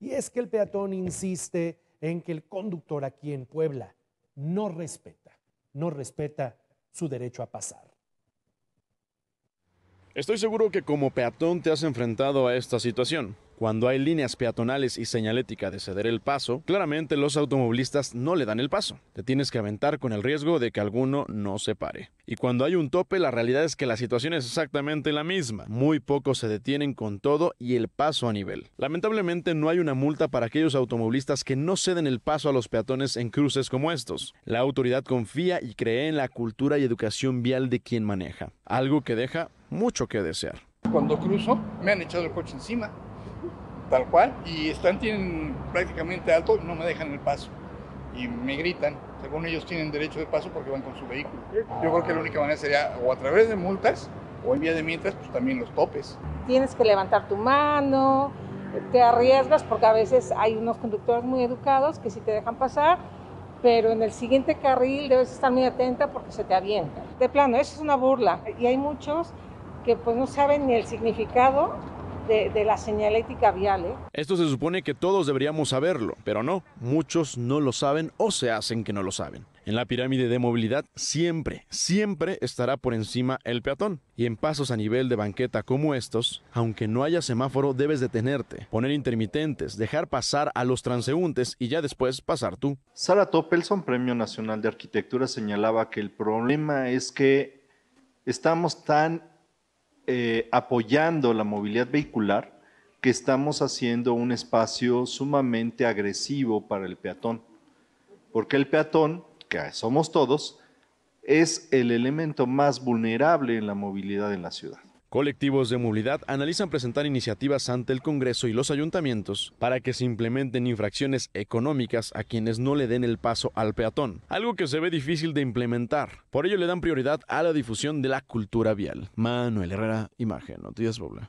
Y es que el peatón insiste en que el conductor aquí en Puebla no respeta, no respeta su derecho a pasar. Estoy seguro que como peatón te has enfrentado a esta situación. Cuando hay líneas peatonales y señalética de ceder el paso, claramente los automovilistas no le dan el paso. Te tienes que aventar con el riesgo de que alguno no se pare. Y cuando hay un tope, la realidad es que la situación es exactamente la misma. Muy pocos se detienen con todo y el paso a nivel. Lamentablemente no hay una multa para aquellos automovilistas que no ceden el paso a los peatones en cruces como estos. La autoridad confía y cree en la cultura y educación vial de quien maneja, algo que deja mucho que desear. Cuando cruzo, me han echado el coche encima, tal cual, y están tienen prácticamente alto no me dejan el paso. Y me gritan, según ellos tienen derecho de paso porque van con su vehículo. Yo creo que la única manera sería o a través de multas o en vía de mientras, pues también los topes. Tienes que levantar tu mano, te arriesgas porque a veces hay unos conductores muy educados que sí te dejan pasar, pero en el siguiente carril debes estar muy atenta porque se te avienta. De plano, eso es una burla y hay muchos que pues no saben ni el significado de, la señalética vial. ¿eh? Esto se supone que todos deberíamos saberlo, pero no, muchos no lo saben o se hacen que no lo saben. En la pirámide de movilidad siempre, siempre estará por encima el peatón. Y en pasos a nivel de banqueta como estos, aunque no haya semáforo, debes detenerte, poner intermitentes, dejar pasar a los transeúntes y ya después pasar tú. Sara Topelson, Premio Nacional de Arquitectura, señalaba que el problema es que estamos tan eh, apoyando la movilidad vehicular que estamos haciendo un espacio sumamente agresivo para el peatón. Porque el peatón, que somos todos, es el elemento más vulnerable en la movilidad en la ciudad. Colectivos de movilidad analizan presentar iniciativas ante el Congreso y los ayuntamientos para que se implementen infracciones económicas a quienes no le den el paso al peatón, algo que se ve difícil de implementar. Por ello le dan prioridad a la difusión de la cultura vial. Manuel Herrera, Imagen, Noticias Bobla.